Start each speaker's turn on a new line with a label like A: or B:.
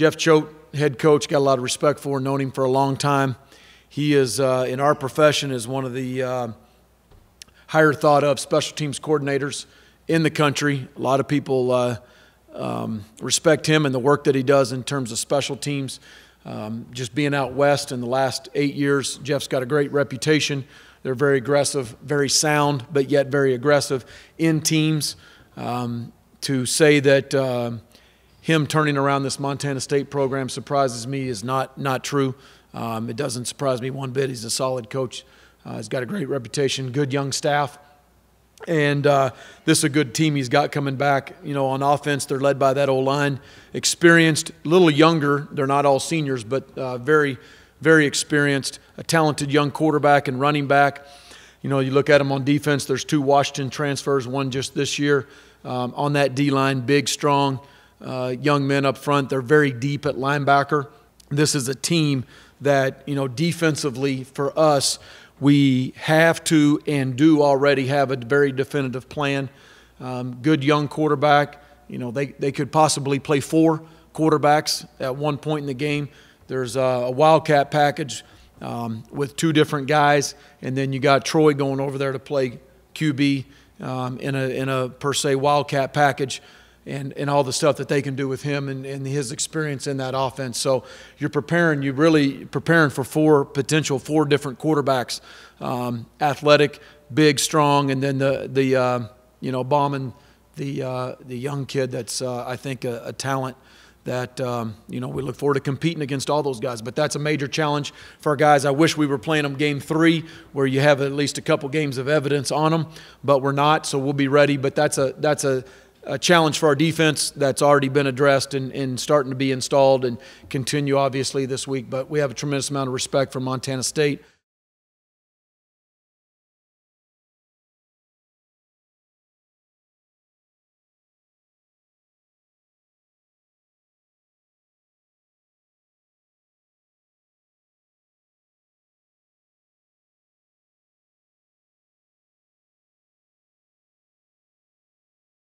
A: Jeff Choate, head coach, got a lot of respect for, known him for a long time. He is, uh, in our profession, is one of the uh, higher thought of special teams coordinators in the country. A lot of people uh, um, respect him and the work that he does in terms of special teams. Um, just being out west in the last eight years, Jeff's got a great reputation. They're very aggressive, very sound, but yet very aggressive in teams. Um, to say that uh, him turning around this Montana State program surprises me is not not true. Um, it doesn't surprise me one bit. He's a solid coach. Uh, he's got a great reputation, good young staff, and uh, this is a good team he's got coming back. You know, on offense, they're led by that old line, experienced, little younger. They're not all seniors, but uh, very, very experienced. A talented young quarterback and running back. You know, you look at them on defense. There's two Washington transfers, one just this year um, on that D line, big, strong. Uh, young men up front. They're very deep at linebacker. This is a team that, you know, defensively for us, we have to and do already have a very definitive plan. Um, good young quarterback. You know, they, they could possibly play four quarterbacks at one point in the game. There's a, a Wildcat package um, with two different guys, and then you got Troy going over there to play QB um, in, a, in a per se Wildcat package and, and all the stuff that they can do with him and, and his experience in that offense. So you're preparing, you really preparing for four potential, four different quarterbacks um, athletic, big, strong, and then the, the uh, you know, bombing the, uh, the young kid that's, uh, I think, a, a talent that um, you know we look forward to competing against all those guys. But that's a major challenge for our guys. I wish we were playing them game three, where you have at least a couple games of evidence on them, but we're not, so we'll be ready. But that's a that's a a challenge for our defense that's already been addressed and, and, starting to be installed and continue, obviously, this week. But we have a tremendous amount of respect for Montana State.